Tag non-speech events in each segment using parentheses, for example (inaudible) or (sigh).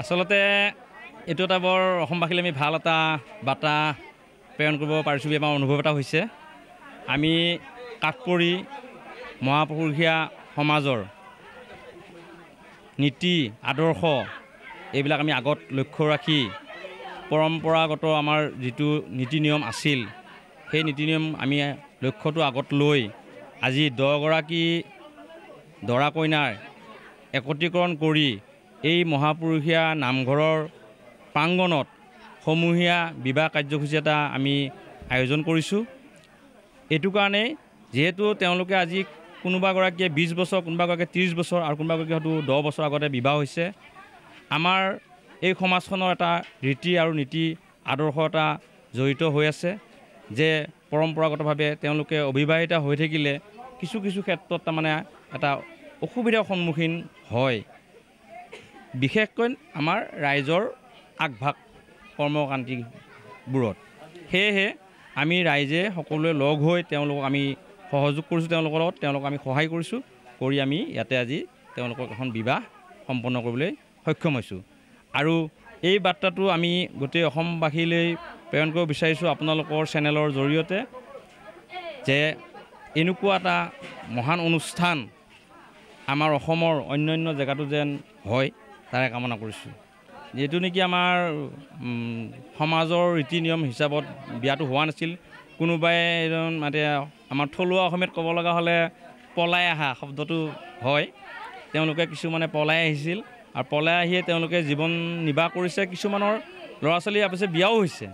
আচলতে এইটো এটা বৰ অসমবাসীলৈ আমি ভাল এটা বাৰ্তা প্ৰেৰণ কৰিব পাৰিছোঁ বুলি আমাৰ অনুভৱ এটা হৈছে আমি কাকপৰি মহাপুৰুষীয়া সমাজৰ নীতি আদৰ্শ এইবিলাক আমি আগত লক্ষ্য ৰাখি পৰম্পৰাগত আমাৰ যিটো নীতি নিয়ম আছিল সেই নীতি নিয়ম আমি লক্ষ্যটো আগত লৈ আজি দহগৰাকী দৰা কইনাৰ একত্ৰীকৰণ কৰি এই মহাপুৰুষীয়া নামঘৰৰ প্ৰাংগণত সমূহীয়া বিবাহ কাৰ্যসূচী এটা আমি আয়োজন কৰিছোঁ এইটো কাৰণেই যিহেতু তেওঁলোকে আজি কোনোবাগৰাকীয়ে বিছ বছৰ কোনোবাগৰাকীয়ে ত্ৰিছ বছৰ আৰু কোনোবাগৰাকীয়ে হয়তো দহ বছৰ আগতে বিবাহ হৈছে আমাৰ এই সমাজখনৰ এটা ৰীতি আৰু নীতি আদৰ্শ এটা জড়িত হৈ আছে যে পৰম্পৰাগতভাৱে তেওঁলোকে অবিবাহিত হৈ থাকিলে কিছু কিছু ক্ষেত্ৰত তাৰমানে এটা অসুবিধাৰ সন্মুখীন হয় বিশেষকৈ আমাৰ ৰাইজৰ আগভাগ কৰ্মকান্তিবোৰত সেয়েহে আমি ৰাইজে সকলোৱে লগ হৈ তেওঁলোকক আমি সহযোগ কৰিছোঁ তেওঁলোকৰ লগত তেওঁলোকক আমি সহায় কৰিছোঁ কৰি আমি ইয়াতে আজি তেওঁলোকক এখন বিবাহ সম্পন্ন কৰিবলৈ সক্ষম হৈছোঁ আৰু এই বাৰ্তাটো আমি গোটেই অসমবাসীলৈ প্ৰেৰণ কৰিব বিচাৰিছোঁ আপোনালোকৰ চেনেলৰ জৰিয়তে যে এনেকুৱা এটা মহান অনুষ্ঠান আমাৰ অসমৰ অন্যান্য জেগাটো যেন হয় তাৰে কামনা কৰিছোঁ যিহেতু নেকি আমাৰ সমাজৰ ৰীতি নিয়ম হিচাপত বিয়াটো হোৱা নাছিল কোনোবাই এজন মানে আমাৰ থলুৱা অসমীয়াত ক'ব লগা হ'লে পলাই অহা শব্দটো হয় তেওঁলোকে কিছুমানে পলাই আহিছিল আৰু পলাই আহিয়ে তেওঁলোকে জীৱন নিৰ্বাহ কৰিছে কিছুমানৰ ল'ৰা ছোৱালী অৱশ্যে বিয়াও হৈছে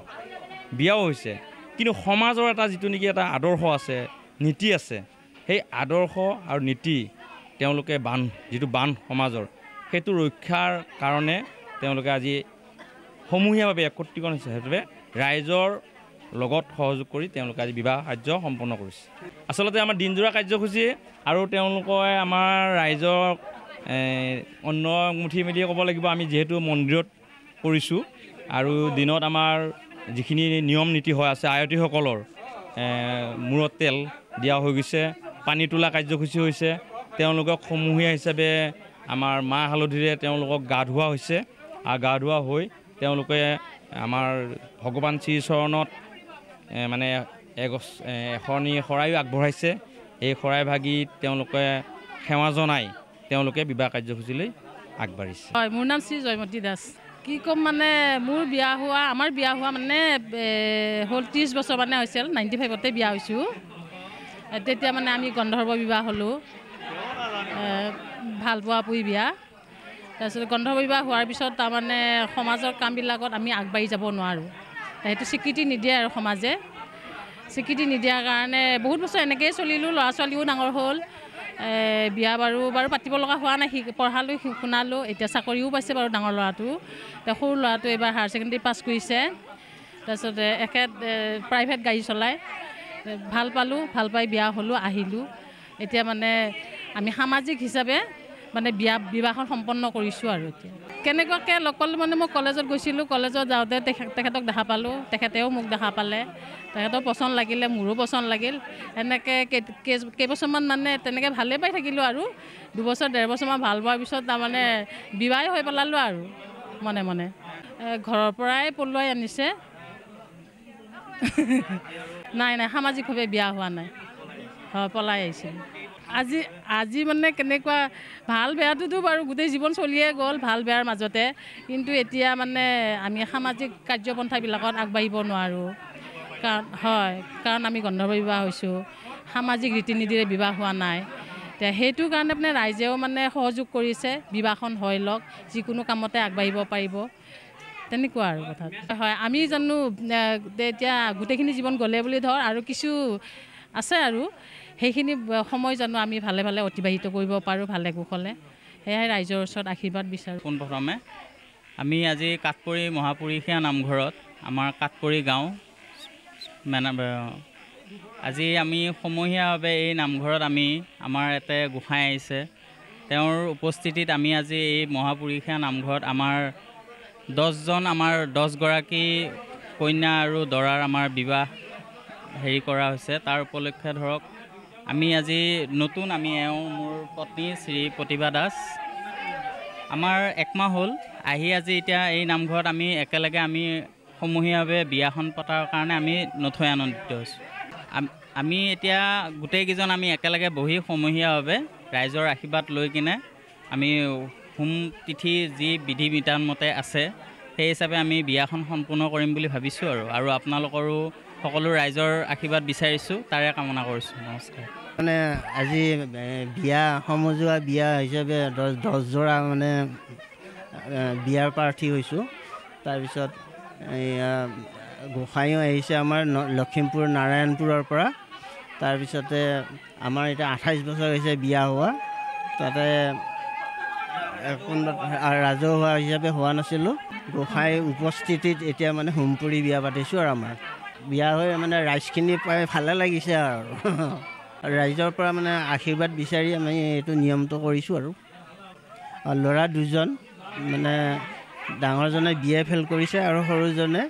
বিয়াও হৈছে কিন্তু সমাজৰ এটা যিটো নেকি এটা আদৰ্শ আছে নীতি আছে সেই আদৰ্শ আৰু নীতি তেওঁলোকে বান্ধ যিটো বান্ধ সমাজৰ সেইটো ৰক্ষাৰ কাৰণে তেওঁলোকে আজি সমূহীয়াভাৱে একত্ৰীকৰণ হিচাপে সেইবাবে ৰাইজৰ লগত সহযোগ কৰি তেওঁলোকে আজি বিবাহ কাৰ্য সম্পন্ন কৰিছে আচলতে আমাৰ দিনযোৰা কাৰ্যসূচী আৰু তেওঁলোকে আমাৰ ৰাইজক অন্য মুঠি মেলি ক'ব লাগিব আমি যিহেতু মন্দিৰত কৰিছোঁ আৰু দিনত আমাৰ যিখিনি নিয়ম নীতি হৈ আছে আয়তীসকলৰ মূৰত তেল দিয়া হৈ গৈছে পানী তোলা কাৰ্যসূচী হৈছে তেওঁলোকক সমূহীয়া হিচাপে আমাৰ মাহ হালধিৰে তেওঁলোকক গা ধোৱা হৈছে আৰু গা ধোৱা হৈ তেওঁলোকে আমাৰ ভগৱান শ্ৰীচৰণত মানে এগছ এশৰণি শৰাইও আগবঢ়াইছে এই শৰাই ভাগি তেওঁলোকে সেৱা জনাই তেওঁলোকে বিবাহ কাৰ্যসূচীলৈ আগবাঢ়িছে হয় মোৰ নাম শ্ৰী জয়মতী দাস কি ক'ম মানে মোৰ বিয়া হোৱা আমাৰ বিয়া হোৱা মানে হ'ল ত্ৰিছ বছৰ মানে হৈছিল নাইণ্টি ফাইভতে বিয়া হৈছোঁ তেতিয়া মানে আমি গন্ধৰ্ব বিবাহ হ'লোঁ ভাল পোৱা পুই বিয়া তাৰপিছত গন্ধ বিবাহ হোৱাৰ পিছত তাৰমানে সমাজৰ কামবিলাকত আমি আগবাঢ়ি যাব নোৱাৰোঁ সেইটো স্বীকৃতি নিদিয়ে আৰু সমাজে স্বীকৃতি নিদিয়াৰ কাৰণে বহুত বছৰ এনেকৈয়ে চলিলোঁ ল'ৰা ছোৱালীও ডাঙৰ হ'ল বিয়া বাৰু বাৰু পাতিব লগা হোৱা নাই পঢ়ালোঁ শুনালোঁ এতিয়া চাকৰিও পাইছে বাৰু ডাঙৰ ল'ৰাটো এতিয়া সৰু ল'ৰাটো এইবাৰ হায়াৰ ছেকেণ্ডেৰী পাছ কৰিছে তাৰপিছতে একে প্ৰাইভেট গাড়ী চলায় ভাল পালোঁ ভাল পাই বিয়া হ'লোঁ আহিলোঁ এতিয়া মানে আমি সামাজিক হিচাপে মানে বিয়া বিবাহ সম্পন্ন কৰিছোঁ আৰু এতিয়া কেনেকুৱাকৈ লগ পালোঁ মানে মই কলেজত গৈছিলোঁ কলেজত যাওঁতে তেখেতক দেখা পালোঁ তেখেতেও মোক দেখা পালে তেখেতৰ পচন্দ লাগিলে মোৰো পচন্দ লাগিল এনেকৈ কেইবছৰমান মানে তেনেকৈ ভালেই পাই থাকিলোঁ আৰু দুবছৰ ডেৰ বছৰমান ভাল পোৱাৰ পিছত তাৰমানে বিবাহেই হৈ পেলালোঁ আৰু মনে মনে ঘৰৰ পৰাই পলুৱাই আনিছে (laughs) নাই নাই সামাজিকভাৱে বিয়া হোৱা নাই হয় পলাই আহিছিলোঁ আজি আজি মানে কেনেকুৱা ভাল বেয়াটোতো বাৰু গোটেই জীৱন চলিয়ে গ'ল ভাল বেয়াৰ মাজতে কিন্তু এতিয়া মানে আমি সামাজিক কাৰ্যপন্থাবিলাকত আগবাঢ়িব নোৱাৰোঁ কাৰণ হয় কাৰণ আমি গন্ধৰ্ব বিবাহ হৈছোঁ সামাজিক ৰীতি নীতিৰে বিবাহ হোৱা নাই এতিয়া সেইটো কাৰণে মানে ৰাইজেও মানে সহযোগ কৰিছে বিবাহখন হয় লওক যিকোনো কামতে আগবাঢ়িব পাৰিব তেনেকুৱা আৰু কথা হয় আমি জানো এতিয়া গোটেইখিনি জীৱন গ'লে বুলি ধৰ আৰু কিছু আছে আৰু সেইখিনি সময় জানো আমি ভালে ভালে অতিবাহিত কৰিব পাৰোঁ ভালে কুশলে সেয়াই ৰাইজৰ ওচৰত আশীৰ্বাদ বিচাৰোঁ পোনপ্ৰথমে আমি আজি কাঠপৰি মহাপুৰুষীয়া নামঘৰত আমাৰ কাঠপৰি গাঁও মেনা আজি আমি সমূহীয়াভাৱে এই নামঘৰত আমি আমাৰ ইয়াতে গোঁসাই আহিছে তেওঁৰ উপস্থিতিত আমি আজি এই মহাপুৰুষীয়া নামঘৰত আমাৰ দহজন আমাৰ দহগৰাকী কন্যা আৰু দৰাৰ আমাৰ বিবাহ হেৰি কৰা হৈছে তাৰ উপলক্ষে ধৰক আমি আজি নতুন আমি এওঁ মোৰ পত্নী শ্ৰী প্ৰতিভা দাস আমাৰ একমাহ হ'ল আহি আজি এতিয়া এই নামঘৰত আমি একেলগে আমি সমূহীয়াভাৱে বিয়াখন পতাৰ কাৰণে আমি নথৈ আনন্দিত হৈছোঁ আমি এতিয়া গোটেইকেইজন আমি একেলগে বহি সমূহীয়াভাৱে ৰাইজৰ আশীৰ্বাদ লৈ কিনে আমি হোম তিথি যি বিধি বিধানমতে আছে সেই হিচাপে আমি বিয়াখন সম্পূৰ্ণ কৰিম বুলি ভাবিছোঁ আৰু আৰু আপোনালোকৰো সকলো ৰাইজৰ আশীৰ্বাদ বিচাৰিছোঁ তাৰে কামনা কৰিছোঁ নমস্কাৰ মানে আজি বিয়া সমজুৱা বিয়া হিচাপে দহ দহযোৰা মানে বিয়াৰ প্ৰাৰ্থী হৈছোঁ তাৰপিছত গোসাঁইও আহিছে আমাৰ লখিমপুৰ নাৰায়ণপুৰৰ পৰা তাৰপিছতে আমাৰ এতিয়া আঠাইছ বছৰ হৈছে বিয়া হোৱা তাতে কোনোবা ৰাজহুৱা হিচাপে হোৱা নাছিলোঁ গোসাঁই উপস্থিতিত এতিয়া মানে হোমপুৰি বিয়া পাতিছোঁ আৰু আমাৰ বিয়া হৈ মানে ৰাইজখিনি পাই ভালে লাগিছে আৰু ৰাইজৰ পৰা মানে আশীৰ্বাদ বিচাৰি আমি এইটো নিয়মটো কৰিছোঁ আৰু ল'ৰা দুজন মানে ডাঙৰজনে বি এ ফেল কৰিছে আৰু সৰুজনে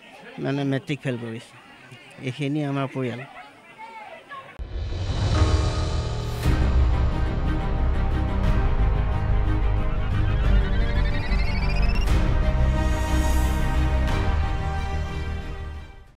মানে মেট্ৰিক ফেল কৰিছে এইখিনি আমাৰ পৰিয়াল